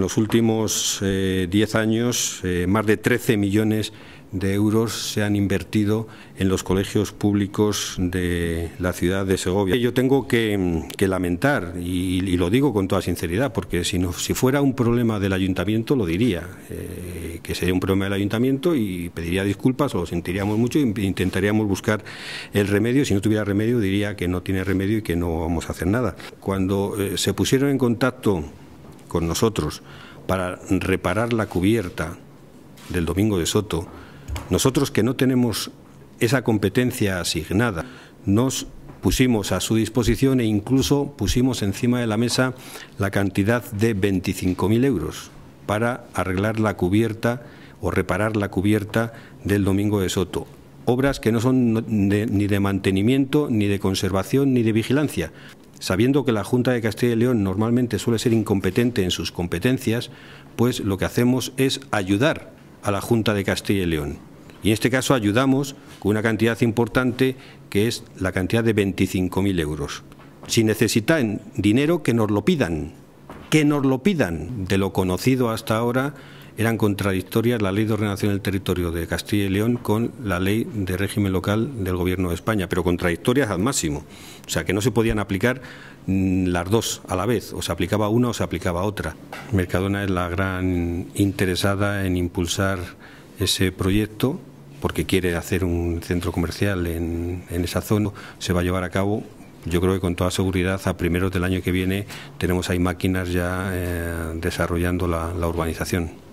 en los últimos 10 eh, años eh, más de 13 millones de euros se han invertido en los colegios públicos de la ciudad de Segovia. Yo tengo que, lamentar, y, lo digo con toda sinceridad, porque si, no, si fuera un problema del ayuntamiento lo diría, eh, que sería un problema del ayuntamiento y pediría disculpas o lo sentiríamos mucho e intentaríamos buscar el remedio. Si no tuviera remedio diría que no tiene remedio y que no vamos a hacer nada. Cuando se pusieron en contacto con nosotros para reparar la cubierta del Domingo de Soto, nosotros que no tenemos esa competencia asignada, nos pusimos a su disposición e incluso pusimos encima de la mesa la cantidad de 25.000 euros para arreglar la cubierta o reparar la cubierta del Domingo de Soto. Obras que no son ni de mantenimiento, ni de conservación, ni de vigilancia, Sabiendo que la Junta de Castilla y León normalmente suele ser incompetente en sus competencias, pues lo que hacemos es ayudar a la Junta de Castilla y León. Y en este caso ayudamos con una cantidad importante que es la cantidad de 25.000 euros. Si necesitan dinero, que nos lo pidan, que nos lo pidan. De lo conocido hasta ahora eran contradictorias la ley de ordenación del territorio de Castilla y León con la ley de régimen local del Gobierno de España, pero contradictorias al máximo. O sea, que no se podían aplicar mm, las dos a la vez, o se aplicaba una o se aplicaba otra. Mercadona es la gran interesada en impulsar ese proyecto porque quiere hacer un centro comercial en, esa zona, se va a llevar a cabo yo creo que con toda seguridad a primeros del año que viene tenemos ahí máquinas ya eh, desarrollando la urbanización.